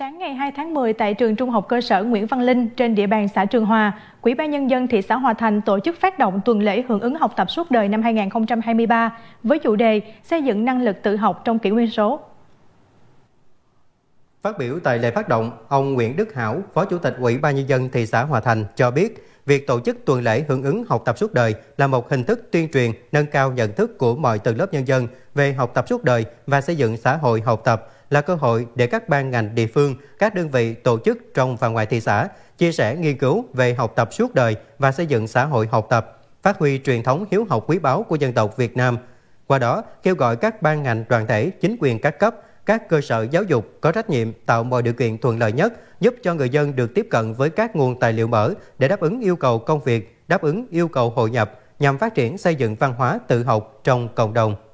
Sáng ngày 2 tháng 10 tại trường Trung học cơ sở Nguyễn Văn Linh trên địa bàn xã Trường Hòa, Quỹ ban nhân dân thị xã Hòa Thành tổ chức phát động tuần lễ hưởng ứng học tập suốt đời năm 2023 với chủ đề xây dựng năng lực tự học trong kỷ nguyên số. Phát biểu tại lễ phát động, ông Nguyễn Đức Hảo, Phó Chủ tịch Ủy ban nhân dân thị xã Hòa Thành cho biết, việc tổ chức tuần lễ hưởng ứng học tập suốt đời là một hình thức tuyên truyền nâng cao nhận thức của mọi tầng lớp nhân dân về học tập suốt đời và xây dựng xã hội học tập là cơ hội để các ban ngành địa phương, các đơn vị tổ chức trong và ngoài thị xã chia sẻ nghiên cứu về học tập suốt đời và xây dựng xã hội học tập, phát huy truyền thống hiếu học quý báu của dân tộc Việt Nam. Qua đó, kêu gọi các ban ngành đoàn thể, chính quyền các cấp, các cơ sở giáo dục có trách nhiệm tạo mọi điều kiện thuận lợi nhất giúp cho người dân được tiếp cận với các nguồn tài liệu mở để đáp ứng yêu cầu công việc, đáp ứng yêu cầu hội nhập nhằm phát triển xây dựng văn hóa tự học trong cộng đồng.